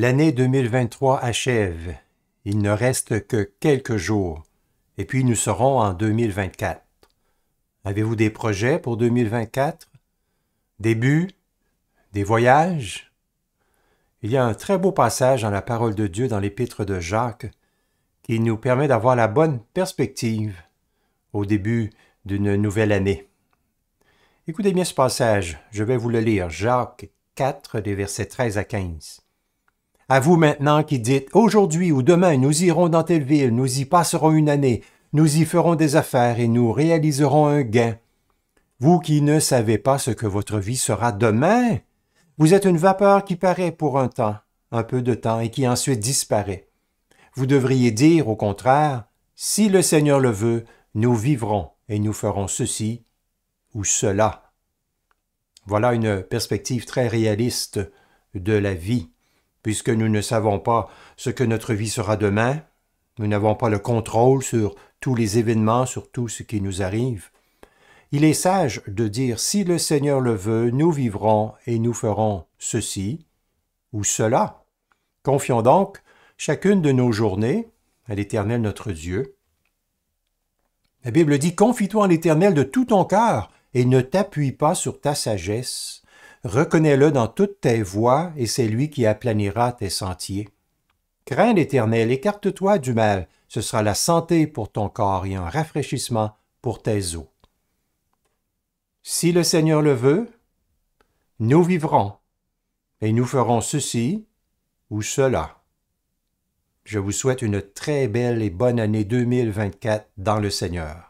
L'année 2023 achève. Il ne reste que quelques jours. Et puis nous serons en 2024. Avez-vous des projets pour 2024? Des buts? Des voyages? Il y a un très beau passage dans la parole de Dieu dans l'épître de Jacques qui nous permet d'avoir la bonne perspective au début d'une nouvelle année. Écoutez bien ce passage, je vais vous le lire, Jacques 4, des versets 13 à 15. À vous maintenant qui dites, aujourd'hui ou demain, nous irons dans telle ville, nous y passerons une année, nous y ferons des affaires et nous réaliserons un gain. Vous qui ne savez pas ce que votre vie sera demain, vous êtes une vapeur qui paraît pour un temps, un peu de temps, et qui ensuite disparaît. Vous devriez dire, au contraire, si le Seigneur le veut, nous vivrons et nous ferons ceci ou cela. Voilà une perspective très réaliste de la vie. Puisque nous ne savons pas ce que notre vie sera demain, nous n'avons pas le contrôle sur tous les événements, sur tout ce qui nous arrive. Il est sage de dire si le Seigneur le veut, nous vivrons et nous ferons ceci ou cela. Confions donc chacune de nos journées à l'Éternel notre Dieu. La Bible dit Confie-toi en l'Éternel de tout ton cœur et ne t'appuie pas sur ta sagesse. Reconnais-le dans toutes tes voies, et c'est lui qui aplanira tes sentiers. Crains l'Éternel, écarte-toi du mal, ce sera la santé pour ton corps et un rafraîchissement pour tes os. Si le Seigneur le veut, nous vivrons et nous ferons ceci ou cela. Je vous souhaite une très belle et bonne année 2024 dans le Seigneur.